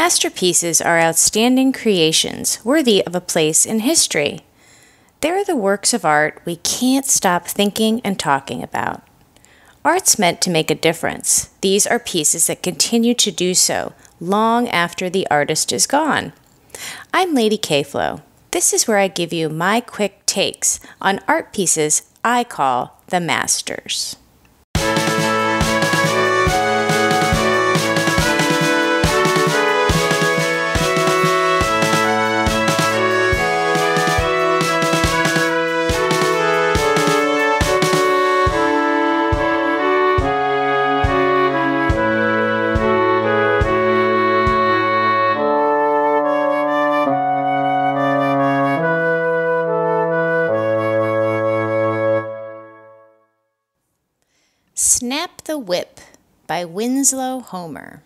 Masterpieces are outstanding creations worthy of a place in history. They're the works of art we can't stop thinking and talking about. Art's meant to make a difference. These are pieces that continue to do so long after the artist is gone. I'm Lady Kayflo. This is where I give you my quick takes on art pieces I call the masters. the Whip by Winslow Homer.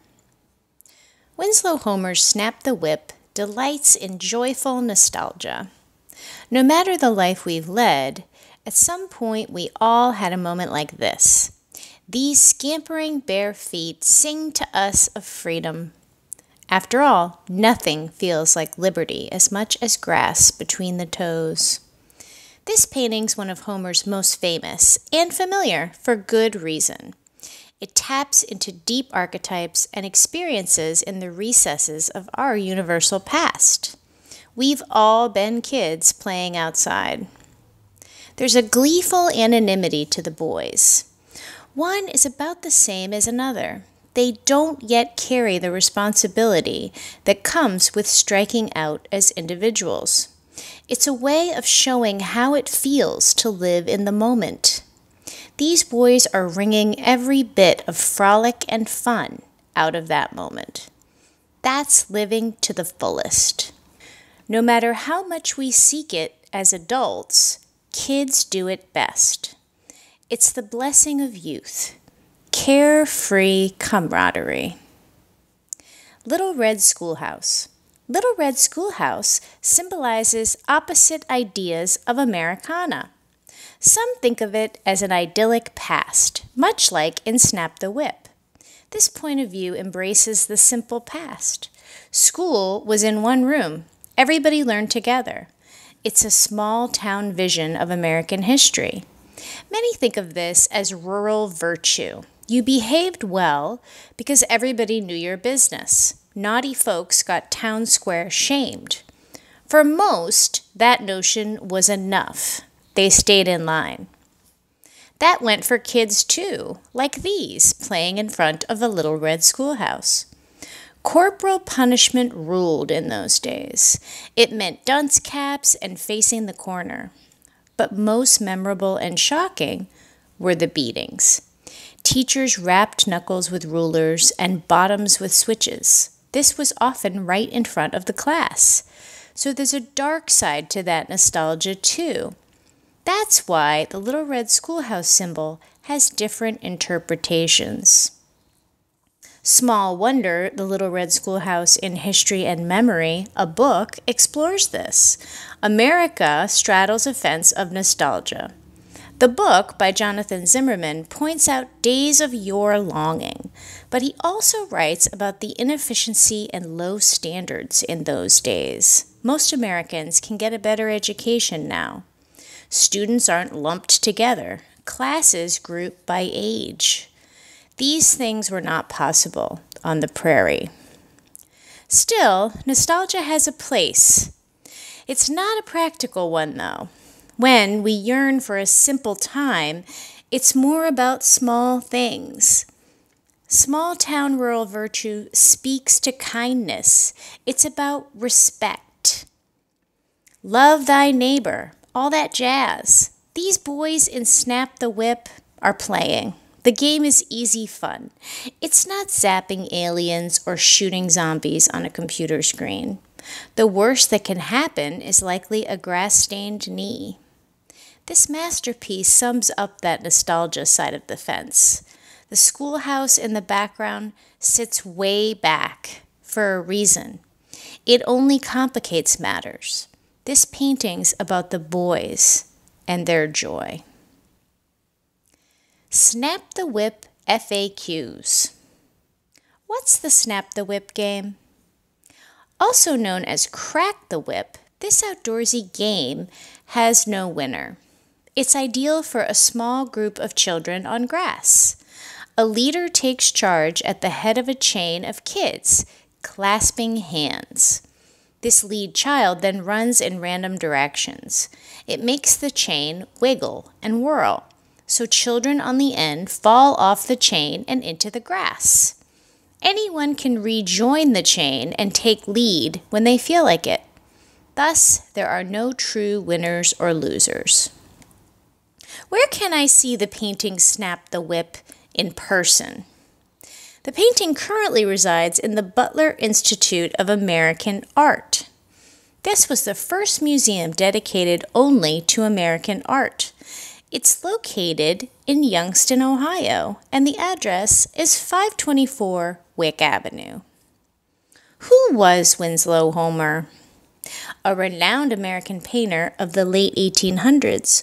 Winslow Homer's Snap the Whip delights in joyful nostalgia. No matter the life we've led, at some point we all had a moment like this. These scampering bare feet sing to us of freedom. After all, nothing feels like liberty as much as grass between the toes. This painting's one of Homer's most famous and familiar for good reason. It taps into deep archetypes and experiences in the recesses of our universal past. We've all been kids playing outside. There's a gleeful anonymity to the boys. One is about the same as another. They don't yet carry the responsibility that comes with striking out as individuals. It's a way of showing how it feels to live in the moment. These boys are wringing every bit of frolic and fun out of that moment. That's living to the fullest. No matter how much we seek it as adults, kids do it best. It's the blessing of youth, carefree camaraderie. Little Red Schoolhouse. Little Red Schoolhouse symbolizes opposite ideas of Americana. Some think of it as an idyllic past, much like in Snap the Whip. This point of view embraces the simple past. School was in one room, everybody learned together. It's a small town vision of American history. Many think of this as rural virtue. You behaved well because everybody knew your business. Naughty folks got town square shamed. For most, that notion was enough. They stayed in line. That went for kids too, like these, playing in front of the little red schoolhouse. Corporal punishment ruled in those days. It meant dunce caps and facing the corner. But most memorable and shocking were the beatings. Teachers wrapped knuckles with rulers and bottoms with switches. This was often right in front of the class. So there's a dark side to that nostalgia, too. That's why the little red schoolhouse symbol has different interpretations. Small wonder the Little Red Schoolhouse in History and Memory, a book, explores this. America straddles a fence of nostalgia. The book by Jonathan Zimmerman points out days of your longing, but he also writes about the inefficiency and low standards in those days. Most Americans can get a better education now. Students aren't lumped together. Classes grouped by age. These things were not possible on the prairie. Still, nostalgia has a place. It's not a practical one, though. When we yearn for a simple time, it's more about small things. Small town rural virtue speaks to kindness, it's about respect. Love thy neighbor, all that jazz. These boys in Snap the Whip are playing. The game is easy fun. It's not zapping aliens or shooting zombies on a computer screen. The worst that can happen is likely a grass stained knee. This masterpiece sums up that nostalgia side of the fence. The schoolhouse in the background sits way back for a reason. It only complicates matters. This painting's about the boys and their joy. Snap the Whip FAQs. What's the Snap the Whip game? Also known as Crack the Whip, this outdoorsy game has no winner. It's ideal for a small group of children on grass. A leader takes charge at the head of a chain of kids, clasping hands. This lead child then runs in random directions. It makes the chain wiggle and whirl, so children on the end fall off the chain and into the grass. Anyone can rejoin the chain and take lead when they feel like it. Thus, there are no true winners or losers. Where can I see the painting Snap the Whip in person? The painting currently resides in the Butler Institute of American Art. This was the first museum dedicated only to American art. It's located in Youngstown, Ohio, and the address is 524 Wick Avenue. Who was Winslow Homer? A renowned American painter of the late 1800s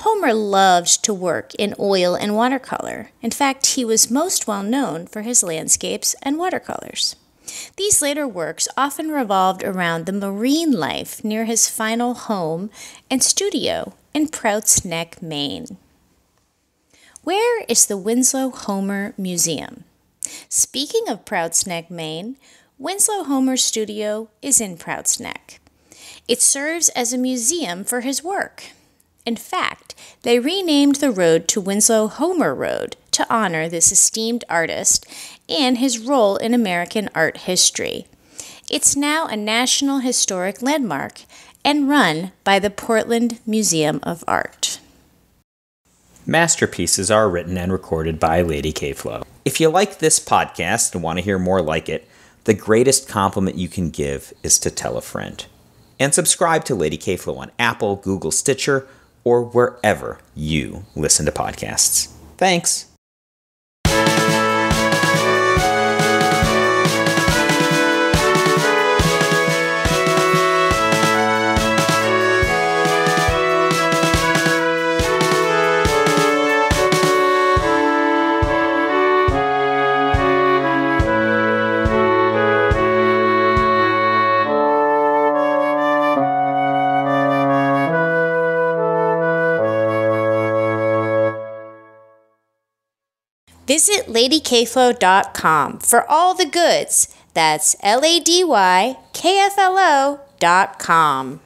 Homer loved to work in oil and watercolor. In fact, he was most well known for his landscapes and watercolors. These later works often revolved around the marine life near his final home and studio in Prouts Neck, Maine. Where is the Winslow Homer Museum? Speaking of Prouts Neck, Maine, Winslow Homer's studio is in Prouts Neck. It serves as a museum for his work. In fact, they renamed the road to Winslow Homer Road to honor this esteemed artist and his role in American art history. It's now a National Historic Landmark and run by the Portland Museum of Art. Masterpieces are written and recorded by Lady K Flow. If you like this podcast and want to hear more like it, the greatest compliment you can give is to tell a friend. And subscribe to Lady K Flow on Apple, Google, Stitcher, or wherever you listen to podcasts. Thanks. Visit ladykflo.com for all the goods. That's L A D Y K F L O dot com.